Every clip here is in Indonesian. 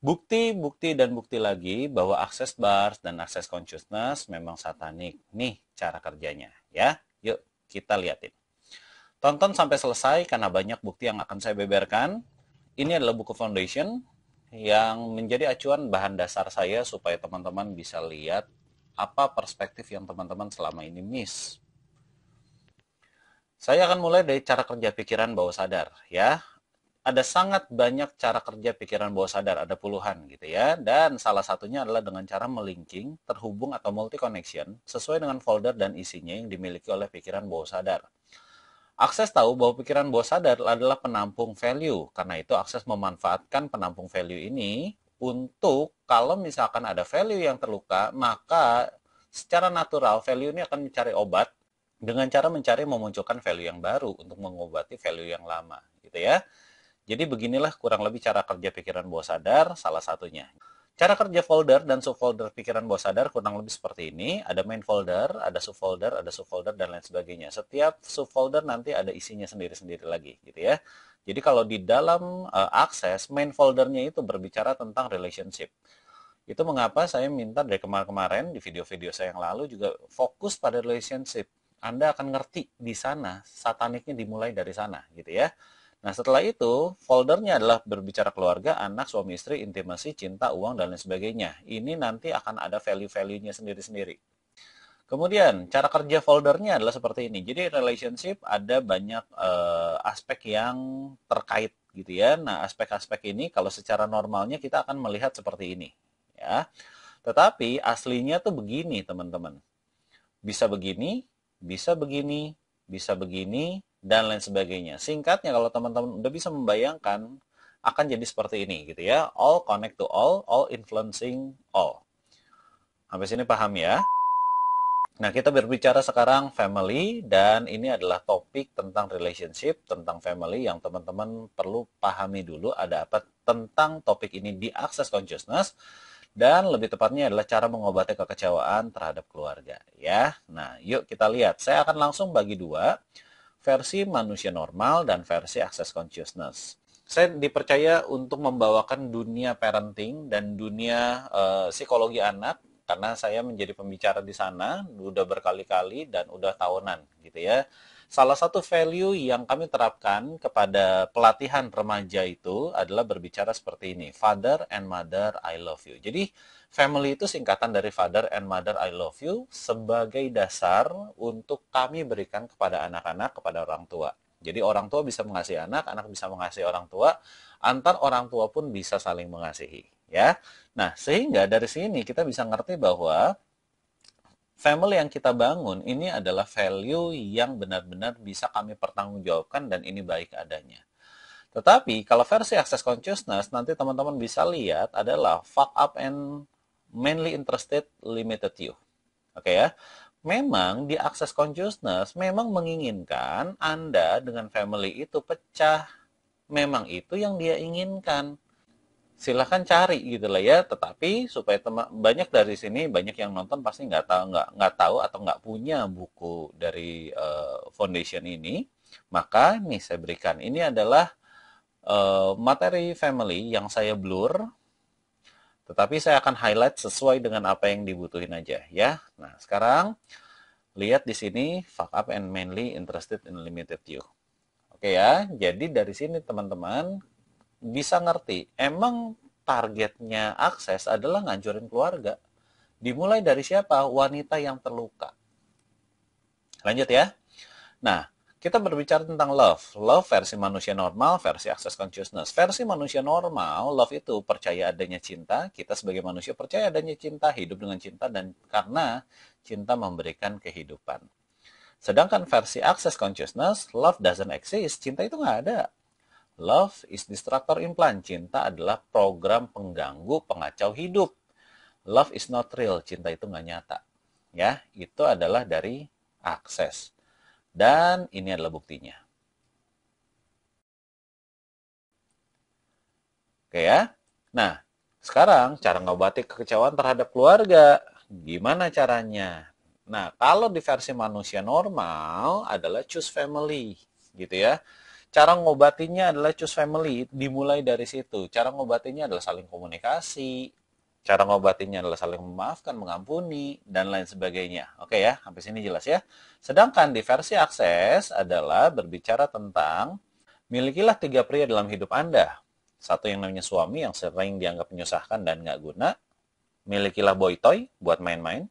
Bukti, bukti, dan bukti lagi bahwa akses bars dan akses consciousness memang satanik. Nih cara kerjanya ya. Yuk kita liatin. Tonton sampai selesai karena banyak bukti yang akan saya beberkan. Ini adalah buku foundation yang menjadi acuan bahan dasar saya supaya teman-teman bisa lihat apa perspektif yang teman-teman selama ini miss. Saya akan mulai dari cara kerja pikiran bawah sadar ya ada sangat banyak cara kerja pikiran bawah sadar, ada puluhan gitu ya. Dan salah satunya adalah dengan cara melinking, terhubung atau multi connection sesuai dengan folder dan isinya yang dimiliki oleh pikiran bawah sadar. Akses tahu bahwa pikiran bawah sadar adalah penampung value. Karena itu akses memanfaatkan penampung value ini untuk kalau misalkan ada value yang terluka, maka secara natural value ini akan mencari obat dengan cara mencari memunculkan value yang baru untuk mengobati value yang lama, gitu ya. Jadi beginilah kurang lebih cara kerja pikiran bawah sadar salah satunya. Cara kerja folder dan subfolder pikiran bawah sadar kurang lebih seperti ini. Ada main folder, ada subfolder, ada subfolder, dan lain sebagainya. Setiap subfolder nanti ada isinya sendiri-sendiri lagi gitu ya. Jadi kalau di dalam uh, akses, main foldernya itu berbicara tentang relationship. Itu mengapa saya minta dari kemarin-kemarin di video-video saya yang lalu juga fokus pada relationship. Anda akan ngerti di sana, sataniknya dimulai dari sana gitu ya. Nah, setelah itu, foldernya adalah berbicara keluarga, anak, suami istri, intimasi, cinta, uang, dan lain sebagainya. Ini nanti akan ada value-value-nya sendiri-sendiri. Kemudian, cara kerja foldernya adalah seperti ini. Jadi, relationship ada banyak uh, aspek yang terkait gitu ya. Nah, aspek-aspek ini kalau secara normalnya kita akan melihat seperti ini. ya. Tetapi, aslinya tuh begini, teman-teman. Bisa begini, bisa begini, bisa begini, dan lain sebagainya. Singkatnya kalau teman-teman udah bisa membayangkan akan jadi seperti ini gitu ya. All connect to all, all influencing all. Sampai sini paham ya? Nah, kita berbicara sekarang family dan ini adalah topik tentang relationship, tentang family yang teman-teman perlu pahami dulu ada apa tentang topik ini di Access Consciousness dan lebih tepatnya adalah cara mengobati kekecewaan terhadap keluarga ya. Nah, yuk kita lihat. Saya akan langsung bagi dua versi manusia normal dan versi akses consciousness. Saya dipercaya untuk membawakan dunia parenting dan dunia uh, psikologi anak karena saya menjadi pembicara di sana udah berkali-kali dan udah tahunan gitu ya. Salah satu value yang kami terapkan kepada pelatihan remaja itu adalah berbicara seperti ini, father and mother I love you. Jadi Family itu singkatan dari Father and Mother I Love You sebagai dasar untuk kami berikan kepada anak-anak, kepada orang tua. Jadi orang tua bisa mengasihi anak, anak bisa mengasihi orang tua, antar orang tua pun bisa saling mengasihi. ya. Nah, sehingga dari sini kita bisa ngerti bahwa family yang kita bangun ini adalah value yang benar-benar bisa kami pertanggungjawabkan dan ini baik adanya. Tetapi kalau versi access consciousness nanti teman-teman bisa lihat adalah fuck up and mainly interested limited you. Oke okay ya. Memang di access consciousness memang menginginkan Anda dengan family itu pecah. Memang itu yang dia inginkan. Silahkan cari gitu lah ya. Tetapi supaya teman banyak dari sini banyak yang nonton pasti nggak tahu nggak nggak tahu atau nggak punya buku dari uh, foundation ini. Maka nih saya berikan ini adalah uh, materi family yang saya blur tetapi saya akan highlight sesuai dengan apa yang dibutuhin aja ya. Nah, sekarang lihat di sini fuck up and mainly interested in limited you." Oke ya. Jadi dari sini teman-teman bisa ngerti emang targetnya akses adalah ngancurin keluarga. Dimulai dari siapa? Wanita yang terluka. Lanjut ya. Nah, kita berbicara tentang love. Love versi manusia normal, versi access consciousness. Versi manusia normal, love itu percaya adanya cinta. Kita sebagai manusia percaya adanya cinta, hidup dengan cinta, dan karena cinta memberikan kehidupan. Sedangkan versi access consciousness, love doesn't exist. Cinta itu nggak ada. Love is distractor implant. Cinta adalah program pengganggu, pengacau hidup. Love is not real. Cinta itu nggak nyata. Ya, itu adalah dari akses. Dan ini adalah buktinya. Oke ya. Nah, sekarang cara ngobati kekecewaan terhadap keluarga. Gimana caranya? Nah, kalau di versi manusia normal adalah choose family, gitu ya. Cara ngobatinya adalah choose family, dimulai dari situ. Cara ngobatinya adalah saling komunikasi, Cara mengobatinya adalah saling memaafkan, mengampuni, dan lain sebagainya. Oke ya, sampai sini jelas ya. Sedangkan di versi akses adalah berbicara tentang milikilah tiga pria dalam hidup Anda. Satu yang namanya suami yang sering dianggap menyusahkan dan nggak guna. Milikilah boy toy buat main-main.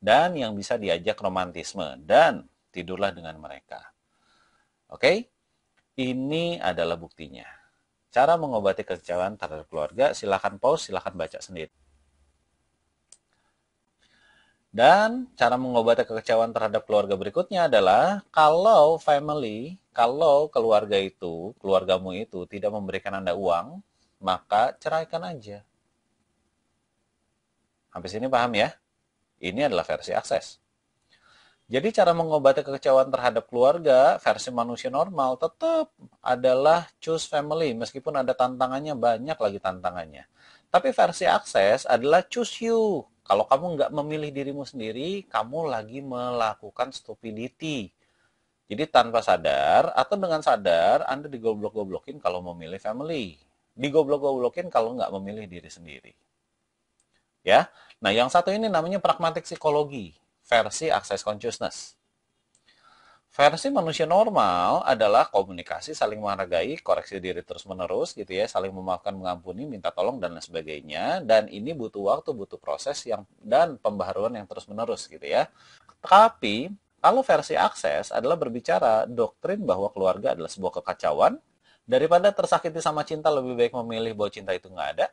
Dan yang bisa diajak romantisme. Dan tidurlah dengan mereka. Oke, ini adalah buktinya. Cara mengobati kekecewaan terhadap keluarga, silahkan pause, silahkan baca sendiri. Dan cara mengobati kekecewaan terhadap keluarga berikutnya adalah kalau family, kalau keluarga itu, keluargamu itu tidak memberikan Anda uang, maka ceraikan aja. Habis sini paham ya? Ini adalah versi akses. Jadi cara mengobati kekecewaan terhadap keluarga versi manusia normal tetap adalah choose family meskipun ada tantangannya banyak lagi tantangannya. Tapi versi akses adalah choose you kalau kamu nggak memilih dirimu sendiri, kamu lagi melakukan stupidity. Jadi tanpa sadar atau dengan sadar, Anda digoblok-goblokin kalau memilih family. Digoblok-goblokin kalau nggak memilih diri sendiri. Ya, Nah yang satu ini namanya pragmatik psikologi versi access consciousness. Versi manusia normal adalah komunikasi, saling menghargai, koreksi diri terus-menerus gitu ya, saling memaafkan, mengampuni, minta tolong dan lain sebagainya. Dan ini butuh waktu, butuh proses yang dan pembaharuan yang terus-menerus gitu ya. Tapi kalau versi akses adalah berbicara doktrin bahwa keluarga adalah sebuah kekacauan, daripada tersakiti sama cinta lebih baik memilih bahwa cinta itu nggak ada,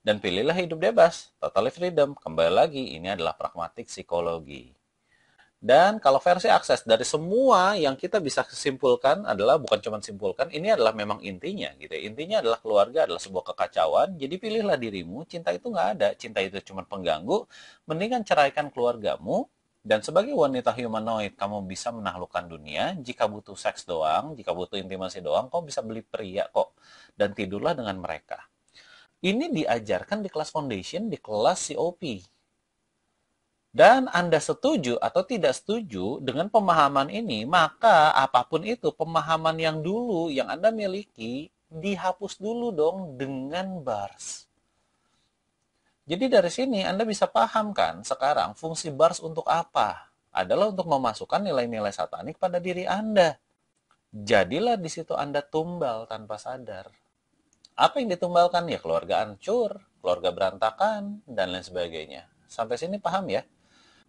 dan pilihlah hidup bebas, totally freedom. Kembali lagi, ini adalah pragmatik psikologi. Dan kalau versi akses dari semua yang kita bisa simpulkan adalah bukan cuma simpulkan, ini adalah memang intinya gitu. Ya. Intinya adalah keluarga adalah sebuah kekacauan. Jadi pilihlah dirimu, cinta itu nggak ada, cinta itu cuma pengganggu. Mendingan ceraikan keluargamu. Dan sebagai wanita humanoid, kamu bisa menaklukkan dunia. Jika butuh seks doang, jika butuh intimasi doang, kamu bisa beli pria kok. Dan tidurlah dengan mereka. Ini diajarkan di kelas foundation, di kelas COP dan Anda setuju atau tidak setuju dengan pemahaman ini, maka apapun itu pemahaman yang dulu yang Anda miliki dihapus dulu dong dengan bars. Jadi dari sini Anda bisa paham kan sekarang fungsi bars untuk apa? Adalah untuk memasukkan nilai-nilai satanik pada diri Anda. Jadilah di situ Anda tumbal tanpa sadar. Apa yang ditumbalkan? Ya keluarga hancur, keluarga berantakan, dan lain sebagainya. Sampai sini paham ya?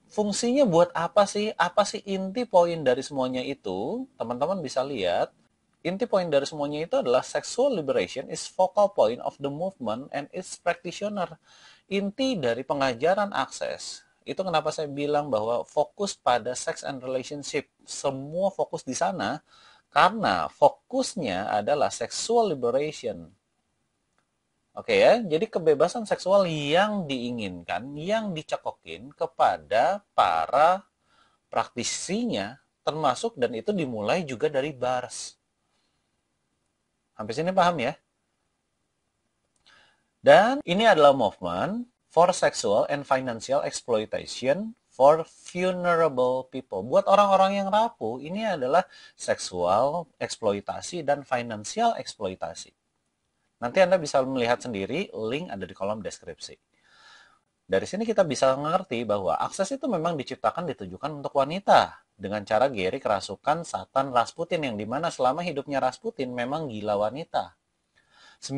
fungsinya buat apa sih? Apa sih inti poin dari semuanya itu? Teman-teman bisa lihat, inti poin dari semuanya itu adalah sexual liberation is focal point of the movement and its practitioner. Inti dari pengajaran akses. Itu kenapa saya bilang bahwa fokus pada sex and relationship. Semua fokus di sana karena fokusnya adalah sexual liberation. Oke okay ya, jadi kebebasan seksual yang diinginkan, yang dicekokin kepada para praktisinya, termasuk dan itu dimulai juga dari bars. Hampir sini paham ya? Dan ini adalah movement for sexual and financial exploitation for vulnerable people. Buat orang-orang yang rapuh, ini adalah seksual eksploitasi dan financial eksploitasi. Nanti Anda bisa melihat sendiri, link ada di kolom deskripsi. Dari sini kita bisa mengerti bahwa akses itu memang diciptakan ditujukan untuk wanita dengan cara Geri kerasukan Satan Rasputin yang dimana selama hidupnya Rasputin memang gila wanita. 90%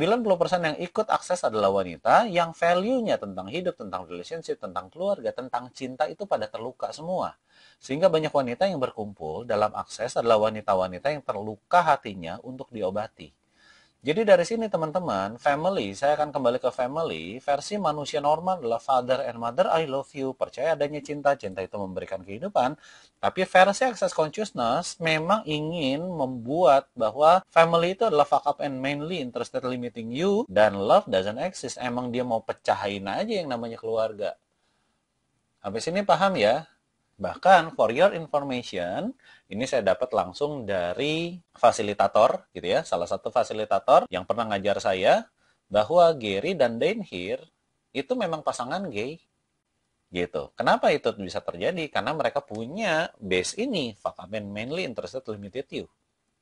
yang ikut akses adalah wanita yang value-nya tentang hidup, tentang relationship, tentang keluarga, tentang cinta itu pada terluka semua. Sehingga banyak wanita yang berkumpul dalam akses adalah wanita-wanita yang terluka hatinya untuk diobati. Jadi dari sini teman-teman, family, saya akan kembali ke family, versi manusia normal adalah father and mother, I love you, percaya adanya cinta, cinta itu memberikan kehidupan. Tapi versi access consciousness memang ingin membuat bahwa family itu adalah fuck up and mainly interested limiting you, dan love doesn't exist, emang dia mau pecahin aja yang namanya keluarga. Habis ini paham ya? Bahkan for your information, ini saya dapat langsung dari fasilitator gitu ya, salah satu fasilitator yang pernah ngajar saya bahwa Gary dan Dane here itu memang pasangan gay gitu. Kenapa itu bisa terjadi? Karena mereka punya base ini, fuck up and mainly interested limited you.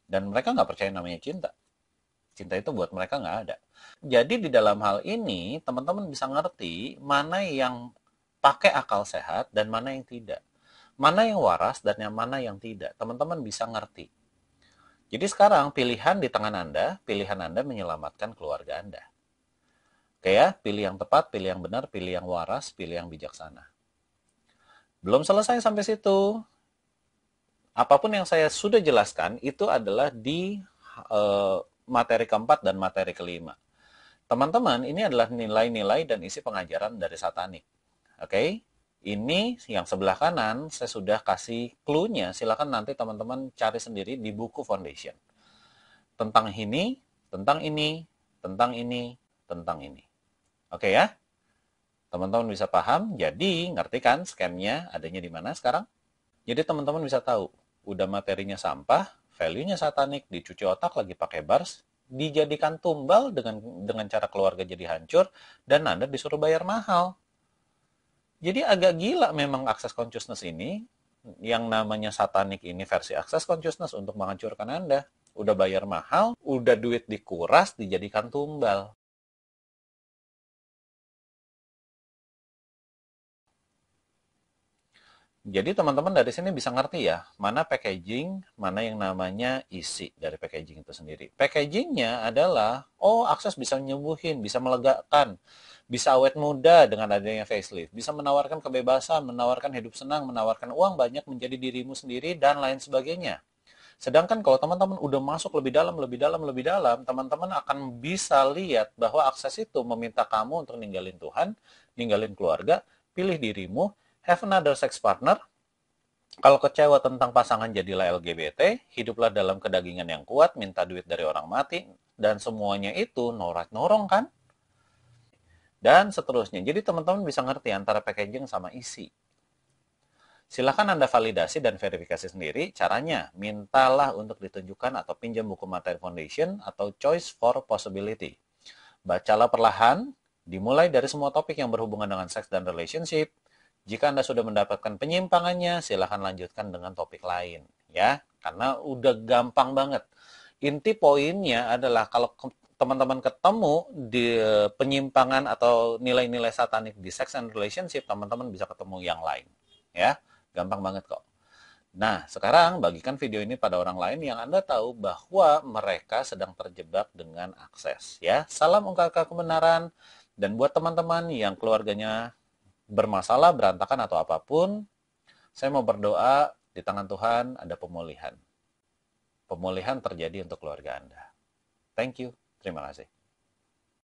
Dan mereka nggak percaya namanya cinta. Cinta itu buat mereka nggak ada. Jadi di dalam hal ini, teman-teman bisa ngerti mana yang pakai akal sehat dan mana yang tidak mana yang waras dan yang mana yang tidak. Teman-teman bisa ngerti. Jadi sekarang pilihan di tangan Anda, pilihan Anda menyelamatkan keluarga Anda. Oke ya, pilih yang tepat, pilih yang benar, pilih yang waras, pilih yang bijaksana. Belum selesai sampai situ. Apapun yang saya sudah jelaskan itu adalah di e, materi keempat dan materi kelima. Teman-teman, ini adalah nilai-nilai dan isi pengajaran dari satanik. Oke? Okay? Ini yang sebelah kanan saya sudah kasih clue-nya. Silakan nanti teman-teman cari sendiri di buku foundation. Tentang ini, tentang ini, tentang ini, tentang ini. Oke ya? Teman-teman bisa paham, jadi ngerti kan scan-nya adanya di mana sekarang? Jadi teman-teman bisa tahu, udah materinya sampah, value-nya satanik, dicuci otak lagi pakai bars, dijadikan tumbal dengan dengan cara keluarga jadi hancur, dan Anda disuruh bayar mahal. Jadi agak gila memang akses consciousness ini, yang namanya satanik ini versi akses consciousness untuk menghancurkan Anda. Udah bayar mahal, udah duit dikuras, dijadikan tumbal. Jadi teman-teman dari sini bisa ngerti ya, mana packaging, mana yang namanya isi dari packaging itu sendiri. Packagingnya adalah, oh akses bisa menyembuhin, bisa melegakan, bisa awet muda dengan adanya facelift, bisa menawarkan kebebasan, menawarkan hidup senang, menawarkan uang banyak menjadi dirimu sendiri dan lain sebagainya. Sedangkan kalau teman-teman udah masuk lebih dalam, lebih dalam, lebih dalam, teman-teman akan bisa lihat bahwa akses itu meminta kamu untuk ninggalin Tuhan, ninggalin keluarga, pilih dirimu, have another sex partner, kalau kecewa tentang pasangan jadilah LGBT, hiduplah dalam kedagingan yang kuat, minta duit dari orang mati, dan semuanya itu norak norong kan? dan seterusnya. Jadi teman-teman bisa ngerti antara packaging sama isi. Silahkan Anda validasi dan verifikasi sendiri. Caranya, mintalah untuk ditunjukkan atau pinjam buku materi foundation atau choice for possibility. Bacalah perlahan, dimulai dari semua topik yang berhubungan dengan seks dan relationship. Jika Anda sudah mendapatkan penyimpangannya, silahkan lanjutkan dengan topik lain. ya Karena udah gampang banget. Inti poinnya adalah kalau teman-teman ketemu di eh, penyimpangan atau nilai-nilai satanik di sex and relationship, teman-teman bisa ketemu yang lain. Ya, gampang banget kok. Nah, sekarang bagikan video ini pada orang lain yang Anda tahu bahwa mereka sedang terjebak dengan akses. Ya, salam ungkapkan kebenaran. Dan buat teman-teman yang keluarganya bermasalah, berantakan atau apapun, saya mau berdoa di tangan Tuhan ada pemulihan. Pemulihan terjadi untuk keluarga Anda. Thank you. Terima kasih.